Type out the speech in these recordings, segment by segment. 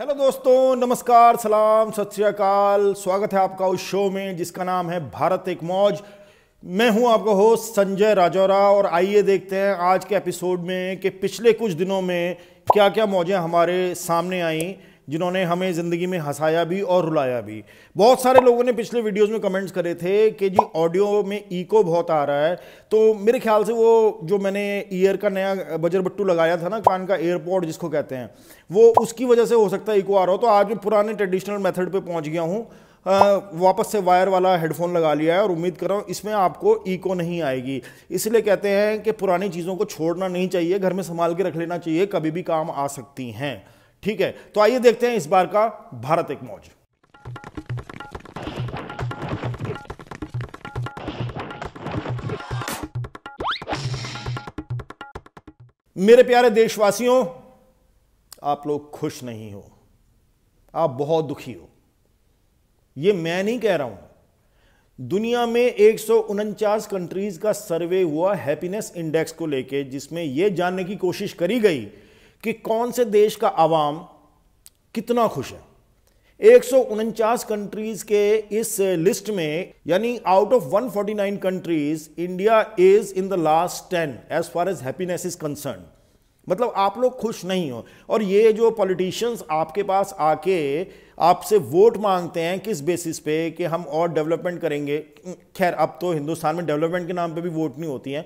hello दोस्तों नमस्कार सलाम सत श्रीकाल स्वागत है आपका उस शो में जिसका नाम है भारत एक मौज मैं हूं आपका होस्ट संजय राजौरा और आइए देखते हैं आज के एपिसोड में कि पिछले कुछ दिनों में क्या क्या मौजें हमारे सामने आईं जिन्होंने हमें ज़िंदगी में हंसाया भी और रुलाया भी बहुत सारे लोगों ने पिछले वीडियोस में कमेंट्स करे थे कि जी ऑडियो में ईको बहुत आ रहा है तो मेरे ख्याल से वो जो मैंने ईयर का नया बजर बट्टू लगाया था ना कान का एयरपोर्ट जिसको कहते हैं वो उसकी वजह से हो सकता है ईको आ रहा हो तो आज मैं पुराने ट्रेडिशनल मेथड पर पहुँच गया हूँ वापस से वायर वाला हेडफोन लगा लिया है और उम्मीद कर रहा हूँ इसमें आपको ईको नहीं आएगी इसलिए कहते हैं कि पुरानी चीज़ों को छोड़ना नहीं चाहिए घर में संभाल के रख लेना चाहिए कभी भी काम आ सकती हैं ठीक है तो आइए देखते हैं इस बार का भारत एक मौज मेरे प्यारे देशवासियों आप लोग खुश नहीं हो आप बहुत दुखी हो यह मैं नहीं कह रहा हूं दुनिया में एक कंट्रीज का सर्वे हुआ हैप्पीनेस इंडेक्स को लेके जिसमें यह जानने की कोशिश करी गई कि कौन से देश का आवाम कितना खुश है एक कंट्रीज के इस लिस्ट में यानी out of 149 countries India is in the last 10 as far as happiness is concern मतलब आप लोग खुश नहीं हो और ये जो पॉलिटिशियंस आपके पास आके आपसे वोट मांगते हैं किस बेसिस पे कि हम और डेवलपमेंट करेंगे खैर अब तो हिंदुस्तान में डेवलपमेंट के नाम पे भी वोट नहीं होती हैं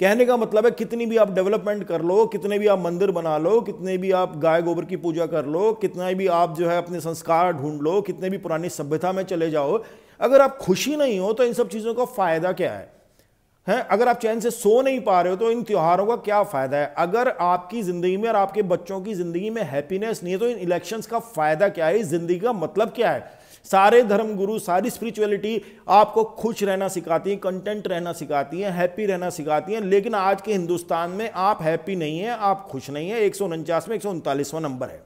कहने का मतलब है कितनी भी आप डेवलपमेंट कर लो कितने भी आप मंदिर बना लो कितने भी आप गाय गोबर की पूजा कर लो कितना भी आप जो है अपने संस्कार ढूंढ लो कितने भी पुरानी सभ्यता में चले जाओ अगर आप खुशी नहीं हो तो इन सब चीज़ों का फ़ायदा क्या है हैं अगर आप चैन से सो नहीं पा रहे हो तो इन त्योहारों का क्या फ़ायदा है अगर आपकी ज़िंदगी में और आपके बच्चों की ज़िंदगी में हैप्पीनेस नहीं है तो इन इलेक्शंस का फ़ायदा क्या है इस ज़िंदगी का मतलब क्या है सारे धर्म गुरु सारी स्पिरिचुअलिटी आपको खुश रहना सिखाती है कंटेंट रहना सिखाती है हैप्पी रहना सिखाती है लेकिन आज के हिंदुस्तान में आप हैप्पी नहीं है आप खुश नहीं है एक में एक नंबर है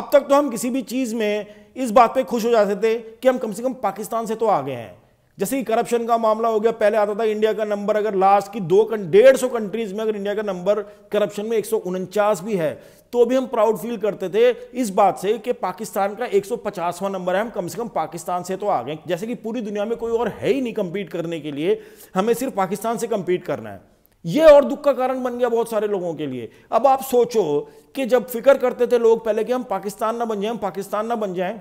अब तक तो हम किसी भी चीज़ में इस बात पे खुश हो जाते थे कि हम कम से कम पाकिस्तान से तो आगे हैं जैसे ही करप्शन का मामला हो गया पहले आता था इंडिया का नंबर अगर लास्ट की दो डेढ़ सौ कंट्रीज में अगर इंडिया का नंबर करप्शन में एक भी है तो भी हम प्राउड फील करते थे इस बात से कि पाकिस्तान का 150वां नंबर है हम कम से कम पाकिस्तान से तो आ गए जैसे कि पूरी दुनिया में कोई और है ही नहीं कंपीट करने के लिए हमें सिर्फ पाकिस्तान से कंपीट करना है ये और दुख का कारण बन गया बहुत सारे लोगों के लिए अब आप सोचो कि जब फिक्र करते थे लोग पहले कि हम पाकिस्तान ना बन जाए हम पाकिस्तान ना बन जाएं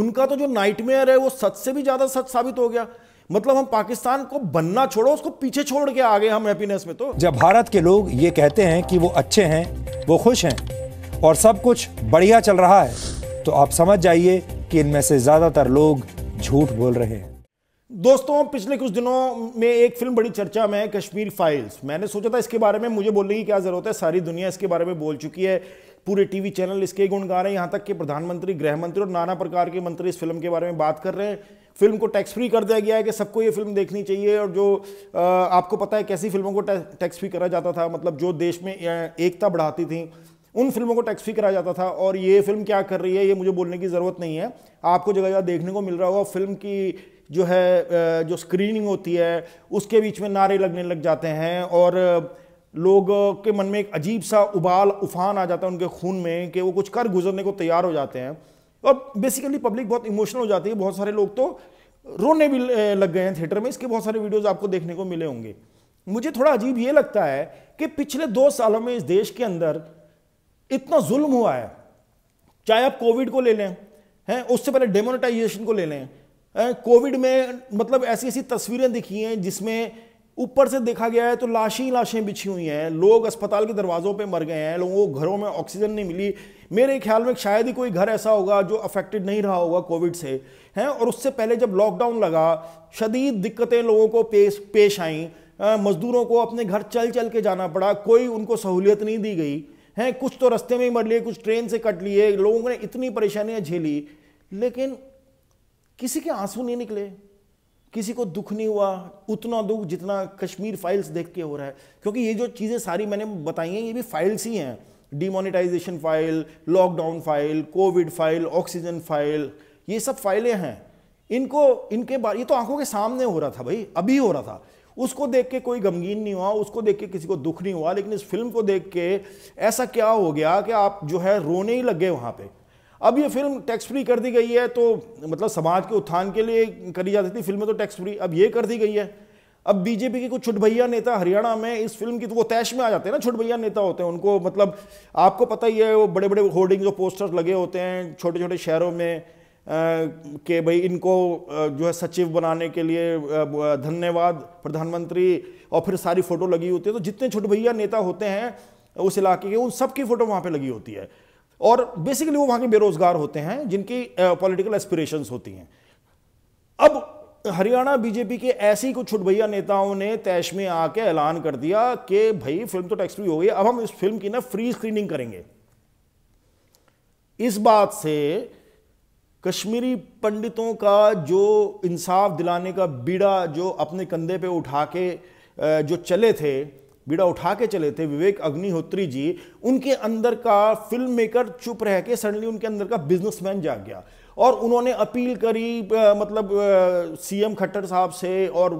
उनका तो जो नाइटमेयर है वो सच से भी ज्यादा सच साबित हो गया मतलब हम पाकिस्तान को बनना छोड़ो उसको पीछे छोड़ के आ गए हम हैप्पीनेस में तो जब भारत के लोग ये कहते हैं कि वो अच्छे हैं वो खुश हैं और सब कुछ बढ़िया चल रहा है तो आप समझ जाइए कि इनमें से ज्यादातर लोग झूठ बोल रहे हैं दोस्तों पिछले कुछ दिनों में एक फिल्म बड़ी चर्चा में है कश्मीर फाइल्स मैंने सोचा था इसके बारे में मुझे बोलने की क्या ज़रूरत है सारी दुनिया इसके बारे में बोल चुकी है पूरे टीवी चैनल इसके गुण गा रहे हैं यहाँ तक कि प्रधानमंत्री गृह मंत्री और नाना प्रकार के मंत्री इस फिल्म के बारे में बात कर रहे हैं फिल्म को टैक्स फ्री कर दिया गया है कि सबको ये फिल्म देखनी चाहिए और जो आपको पता है कैसी फिल्मों को टैक्स फ्री करा जाता था मतलब जो देश में एकता बढ़ाती थी उन फिल्मों को टैक्स फ्री करा जाता था और ये फिल्म क्या कर रही है ये मुझे बोलने की ज़रूरत नहीं है आपको जगह जगह देखने को मिल रहा होगा फिल्म की जो है जो स्क्रीनिंग होती है उसके बीच में नारे लगने लग जाते हैं और लोग के मन में एक अजीब सा उबाल उफान आ जाता है उनके खून में कि वो कुछ कर गुजरने को तैयार हो जाते हैं और बेसिकली पब्लिक बहुत इमोशनल हो जाती है बहुत सारे लोग तो रोने भी लग गए हैं थिएटर में इसके बहुत सारे वीडियोज़ आपको देखने को मिले होंगे मुझे थोड़ा अजीब ये लगता है कि पिछले दो सालों में इस देश के अंदर इतना जुल्म हुआ है चाहे आप कोविड को ले लें हैं उससे पहले डेमोनेटाइजेशन को ले लें कोविड में मतलब ऐसी ऐसी तस्वीरें दिखी हैं जिसमें ऊपर से देखा गया है तो लाशें ही लाशें बिछी हुई हैं लोग अस्पताल के दरवाज़ों पे मर गए हैं लोगों को घरों में ऑक्सीजन नहीं मिली मेरे ख्याल में शायद ही कोई घर ऐसा होगा जो अफेक्टेड नहीं रहा होगा कोविड से हैं और उससे पहले जब लॉकडाउन लगा शदीद दिक्कतें लोगों को पेश पेश आईं मज़दूरों को अपने घर चल चल के जाना पड़ा कोई उनको सहूलियत नहीं दी गई हैं कुछ तो रस्ते में ही मर लिए कुछ ट्रेन से कट लिए लोगों ने इतनी परेशानियाँ झेली लेकिन किसी के आंसू नहीं निकले किसी को दुख नहीं हुआ उतना दुख जितना कश्मीर फाइल्स देख के हो रहा है क्योंकि ये जो चीज़ें सारी मैंने बताई हैं ये भी फाइल्स ही हैं demonetisation file lockdown file covid file oxygen file ये सब फाइलें हैं इनको इनके बारे ये तो आंखों के सामने हो रहा था भाई अभी हो रहा था उसको देख के कोई गमगीन नहीं हुआ उसको देख के किसी को दुख नहीं हुआ लेकिन इस फिल्म को देख के ऐसा क्या हो गया कि आप जो है रोने ही लग गए वहाँ पर अब ये फिल्म टैक्स फ्री कर दी गई है तो मतलब समाज के उत्थान के लिए करी जाती थी फिल्में तो टैक्स फ्री अब ये कर दी गई है अब बीजेपी के कुछ छुटभैया नेता हरियाणा में इस फिल्म की तो वो तैश में आ जाते हैं ना छुटभैया नेता होते हैं उनको मतलब आपको पता ही है वो बड़े बड़े होर्डिंग्स जो पोस्टर्स लगे होते हैं छोटे छोटे शहरों में कि भाई इनको जो है सचिव बनाने के लिए धन्यवाद प्रधानमंत्री और फिर सारी फ़ोटो लगी होती है तो जितने छोटे भैया नेता होते हैं उस इलाके के उन सबकी फ़ोटो वहाँ पर लगी होती है और बेसिकली वो वहां के बेरोजगार होते हैं जिनकी पॉलिटिकल एस्पिरेशंस होती हैं अब हरियाणा बीजेपी के ऐसे ही कुछ छुटभैया नेताओं ने तैश में आके ऐलान कर दिया कि भाई फिल्म तो टैक्स फ्री हो गई अब हम इस फिल्म की ना फ्री स्क्रीनिंग करेंगे इस बात से कश्मीरी पंडितों का जो इंसाफ दिलाने का बीड़ा जो अपने कंधे पे उठा के जो चले थे बीड़ा उठा के चले थे विवेक अग्निहोत्री जी उनके अंदर का फिल्म मेकर चुप रह के सडनली उनके अंदर का बिजनेसमैन जाग गया और उन्होंने अपील करी मतलब सीएम खट्टर साहब से और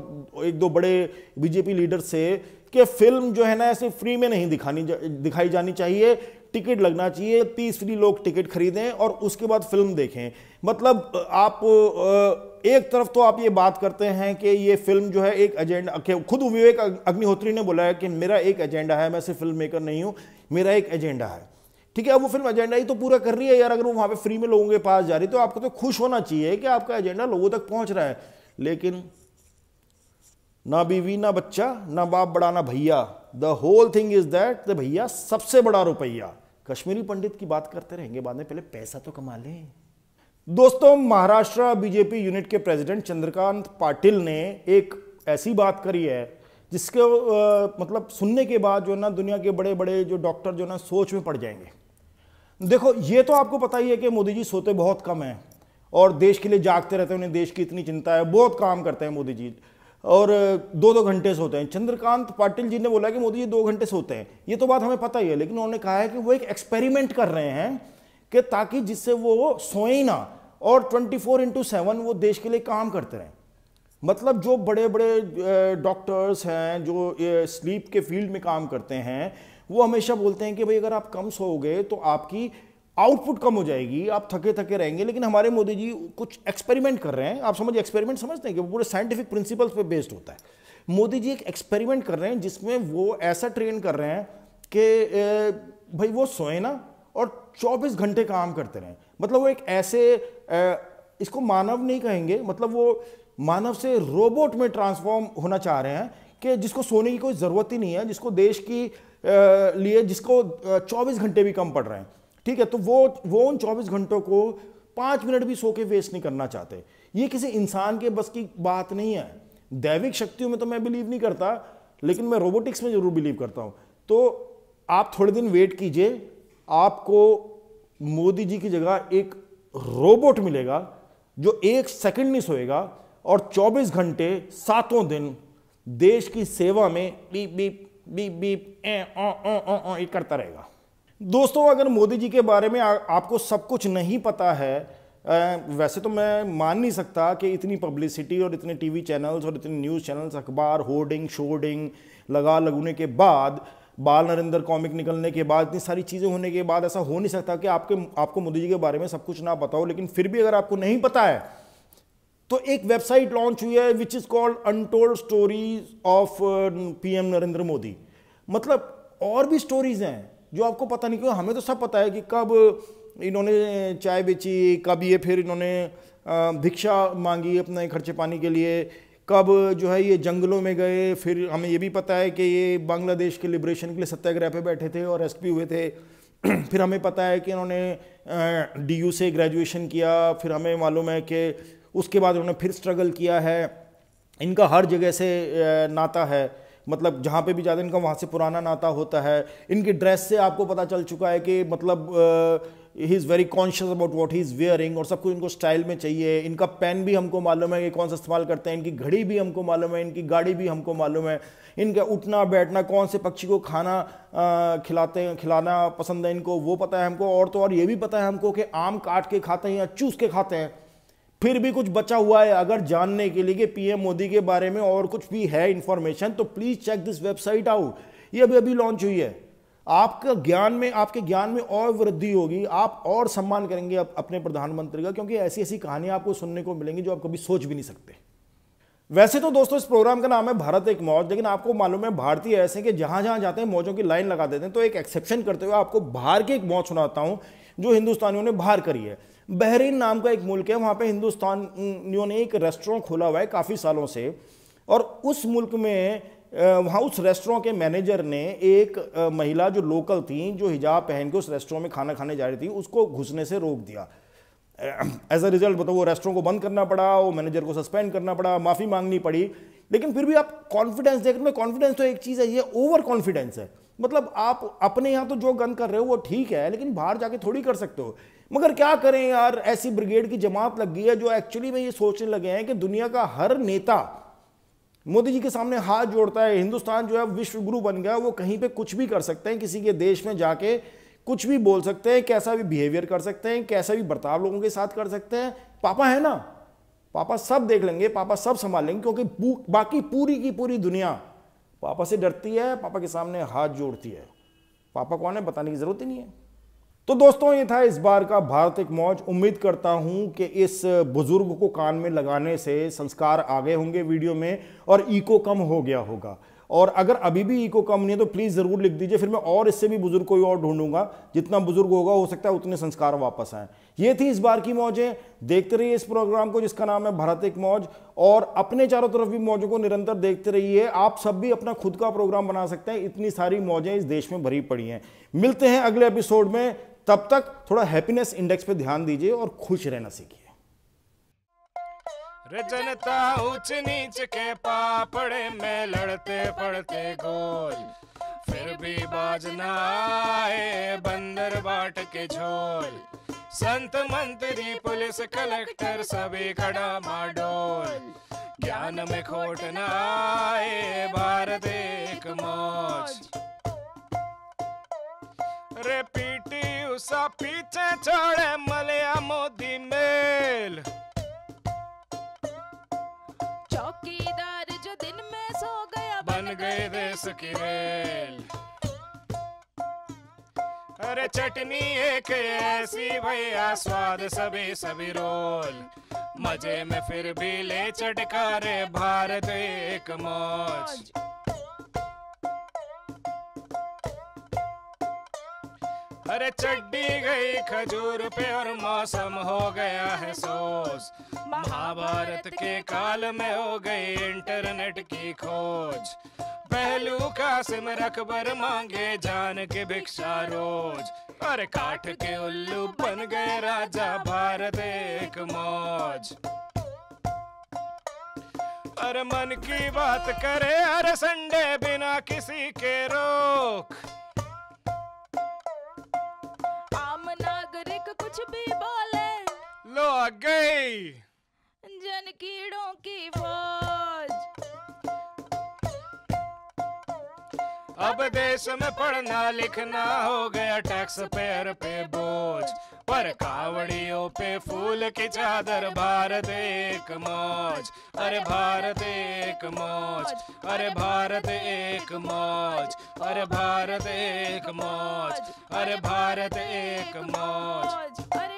एक दो बड़े बीजेपी लीडर से कि फिल्म जो है ना ऐसे फ्री में नहीं दिखानी जा, दिखाई जानी चाहिए टिकट लगना चाहिए तीसरी लोग टिकट खरीदें और उसके बाद फिल्म देखें मतलब आप एक तरफ तो आप ये बात करते हैं कि ये फिल्म जो है एक एजेंडा खुद विवेक अग्निहोत्री ने बोला है कि मेरा एक एजेंडा है मैं सिर्फ फिल्म मेकर नहीं हूँ मेरा एक एजेंडा है ठीक है अब वो फिल्म एजेंडा ही तो पूरा कर रही है यार अगर वो वहाँ पे फ्री में लोगों के पास जा रही तो आपको तो खुश होना चाहिए कि आपका एजेंडा लोगों तक पहुँच रहा है लेकिन ना बीवी ना बच्चा ना बाप बड़ा ना भैया the whole thing is that the भैया सबसे बड़ा रुपया कश्मीरी पंडित की बात करते रहेंगे बाद में पहले पैसा तो कमा लें दोस्तों महाराष्ट्र बीजेपी यूनिट के प्रेसिडेंट चंद्रकांत पाटिल ने एक ऐसी बात करी है जिसके आ, मतलब सुनने के बाद जो है ना दुनिया के बड़े बड़े जो डॉक्टर जो है ना सोच में पड़ जाएंगे देखो ये तो आपको पता ही है कि मोदी जी सोते बहुत कम हैं और देश के लिए जागते रहते हैं उन्हें देश की इतनी चिंता है बहुत काम करते हैं मोदी जी और दो दो घंटे सोते हैं चंद्रकांत पाटिल जी ने बोला कि मोदी जी दो घंटे सोते हैं ये तो बात हमें पता ही है लेकिन उन्होंने कहा है कि वो एक एक्सपेरिमेंट कर रहे हैं कि ताकि जिससे वो सोए ना और 24 फोर इंटू सेवन वो देश के लिए काम करते रहें मतलब जो बड़े बड़े डॉक्टर्स हैं जो स्लीप के फील्ड में काम करते हैं वो हमेशा बोलते हैं कि भाई अगर आप कम सोओगे तो आपकी आउटपुट कम हो जाएगी आप थके थके रहेंगे लेकिन हमारे मोदी जी कुछ एक्सपेरिमेंट कर रहे हैं आप समझ एक्सपेरिमेंट समझते हैं कि वो पूरे साइंटिफिक प्रिंसिपल्स पे बेस्ड होता है मोदी जी एक एक्सपेरिमेंट कर रहे हैं जिसमें वो ऐसा ट्रेन कर रहे हैं कि भाई वो सोए ना और 24 घंटे काम करते रहें मतलब वो एक ऐसे इसको मानव नहीं कहेंगे मतलब वो मानव से रोबोट में ट्रांसफॉर्म होना चाह रहे हैं कि जिसको सोने की कोई ज़रूरत ही नहीं है जिसको देश की लिए जिसको 24 घंटे भी कम पड़ रहे हैं ठीक है तो वो वो उन 24 घंटों को पाँच मिनट भी सो के वेस्ट नहीं करना चाहते ये किसी इंसान के बस की बात नहीं है दैविक शक्तियों में तो मैं बिलीव नहीं करता लेकिन मैं रोबोटिक्स में ज़रूर बिलीव करता हूँ तो आप थोड़े दिन वेट कीजिए आपको मोदी जी की जगह एक रोबोट मिलेगा जो एक सेकंड नहीं सोएगा और 24 घंटे सातों दिन देश की सेवा में बीप बीप बीप बीप ए ये करता रहेगा दोस्तों अगर मोदी जी के बारे में आ, आपको सब कुछ नहीं पता है आ, वैसे तो मैं मान नहीं सकता कि इतनी पब्लिसिटी और इतने टीवी चैनल्स और इतने न्यूज़ चैनल्स अखबार होर्डिंग शोर्डिंग लगा लगने के बाद बाल नरेंद्र कॉमिक निकलने के बाद इतनी सारी चीज़ें होने के बाद ऐसा हो नहीं सकता कि आपके आपको मोदी जी के बारे में सब कुछ ना बताओ लेकिन फिर भी अगर आपको नहीं पता है तो एक वेबसाइट लॉन्च हुई है which is called untold stories of PM Narendra Modi मतलब और भी स्टोरीज हैं जो आपको पता नहीं क्यों हमें तो सब पता है कि कब इन्होंने चाय बेची कब ये फिर इन्होंने भिक्षा मांगी अपने खर्चे पानी के लिए कब जो है ये जंगलों में गए फिर हमें ये भी पता है कि ये बांग्लादेश के लिब्रेशन के लिए सत्याग्रह पे बैठे थे और एस हुए थे फिर हमें पता है कि इन्होंने डी से ग्रेजुएशन किया फिर हमें मालूम है कि उसके बाद उन्होंने फिर स्ट्रगल किया है इनका हर जगह से नाता है मतलब जहाँ पे भी जाते हैं इनका वहाँ से पुराना नाता होता है इनकी ड्रेस से आपको पता चल चुका है कि मतलब आ, ही is very conscious about what he is wearing और सब कुछ इनको स्टाइल में चाहिए इनका पेन भी हमको मालूम है ये कौन सा इस्तेमाल करते हैं इनकी घड़ी भी हमको मालूम है इनकी गाड़ी भी हमको मालूम है इनका उठना बैठना कौन से पक्षी को खाना आ, खिलाते हैं खिलाना पसंद है इनको वो पता है हमको और तो और ये भी पता है हमको कि आम काट के खाते हैं या चूस के खाते हैं फिर भी कुछ बचा हुआ है अगर जानने के लिए कि पीएम मोदी के बारे में और कुछ भी है इन्फॉर्मेशन तो please check this website out ये अभी अभी लॉन्च हुई है आपका ज्ञान में आपके ज्ञान में और वृद्धि होगी आप और सम्मान करेंगे अपने प्रधानमंत्री का क्योंकि ऐसी ऐसी कहानियां आपको सुनने को मिलेंगी जो आप कभी सोच भी नहीं सकते वैसे तो दोस्तों इस प्रोग्राम का नाम है भारत एक मौज लेकिन आपको मालूम है भारतीय ऐसे कि जहां जहां जाते हैं मौजों की लाइन लगा देते हैं तो एक एक्सेप्शन करते हुए आपको बाहर की एक मौज सुनाता हूं जो हिंदुस्तानियों ने बाहर करी है बहरीन नाम का एक मुल्क है वहां पर हिंदुस्तानियों ने एक रेस्टोरेंट खोला हुआ है काफ़ी सालों से और उस मुल्क में वहाँ उस रेस्टोरेंट के मैनेजर ने एक महिला जो लोकल थी जो हिजाब पहन के उस रेस्टोरेंट में खाना खाने जा रही थी उसको घुसने से रोक दिया एज अ रिजल्ट मतलब वो रेस्टोरेंट को बंद करना पड़ा वो मैनेजर को सस्पेंड करना पड़ा माफ़ी मांगनी पड़ी लेकिन फिर भी आप कॉन्फिडेंस देख रहे कॉन्फिडेंस तो एक चीज़ है ये ओवर कॉन्फिडेंस है मतलब आप अपने यहाँ तो जो गन कर रहे हो वो ठीक है लेकिन बाहर जाके थोड़ी कर सकते हो मगर क्या करें यार ऐसी ब्रिगेड की जमात लग गई है जो एक्चुअली में ये सोचने लगे हैं कि दुनिया का हर नेता मोदी जी के सामने हाथ जोड़ता है हिंदुस्तान जो है विश्व गुरु बन गया वो कहीं पे कुछ भी कर सकते हैं किसी के देश में जाके कुछ भी बोल सकते हैं कैसा भी बिहेवियर कर सकते हैं कैसा भी बर्ताव लोगों के साथ कर सकते हैं पापा है ना पापा सब देख लेंगे पापा सब संभाल लेंगे क्योंकि बाकी पूरी की पूरी दुनिया पापा से डरती है पापा के सामने हाथ जोड़ती है पापा कौन है बताने की ज़रूरत ही नहीं है तो दोस्तों ये था इस बार का भारत एक मौज उम्मीद करता हूँ कि इस बुज़ुर्ग को कान में लगाने से संस्कार आगे होंगे वीडियो में और ईको कम हो गया होगा और अगर अभी भी ईको कम नहीं है तो प्लीज़ ज़रूर लिख दीजिए फिर मैं और इससे भी बुज़ुर्ग कोई और ढूंढूंगा जितना बुज़ुर्ग होगा हो सकता है उतने संस्कार वापस आएँ ये थी इस बार की मौजें देखते रहिए इस प्रोग्राम को जिसका नाम है भारत एक मौज और अपने चारों तरफ भी मौजों को निरंतर देखते रहिए आप सब भी अपना खुद का प्रोग्राम बना सकते हैं इतनी सारी मौजें इस देश में भरी पड़ी हैं मिलते हैं अगले एपिसोड में तब तक थोड़ा हैप्पीनेस इंडेक्स पे ध्यान दीजिए और खुश रहना सीखिए जनता उच नीच के पापड़े में लड़ते पड़ते गोल फिर भी बाजना आए बंदर बाट के झोल संत मंत्री पुलिस कलेक्टर सभी खड़ा माडोल ज्ञान में खोट ना आए भारत एक मौज सा पीछे छोड़े मलिया मोदी मेल चौकीदार जो दिन में सो गया बन, बन गए देश की रेल अरे चटनी एक ऐसी भैया स्वाद सभी सभी रोल मजे में फिर भी ले चटकारे भारत एक मौज अरे चड्डी गई खजूर पे और मौसम हो गया है सोस महाभारत के काल में हो गई इंटरनेट की खोज पहलू का सिमर अकबर मांगे जान के भिक्षा रोज और काठ के उल्लू बन गए राजा भारत एक मौज अरे मन की बात करे अरे संडे बिना किसी के रोक भी बोले लो गई जन कीड़ों की फौज अब देश में पढ़ना लिखना हो गया टैक्स पेयर पे बोझ पर कावड़ियों पे फूल की चादर भारत एक मौज अरे भारत एक मौज अरे भारत एक मौज अरे भारत एक मौज अरे भारत एक मौज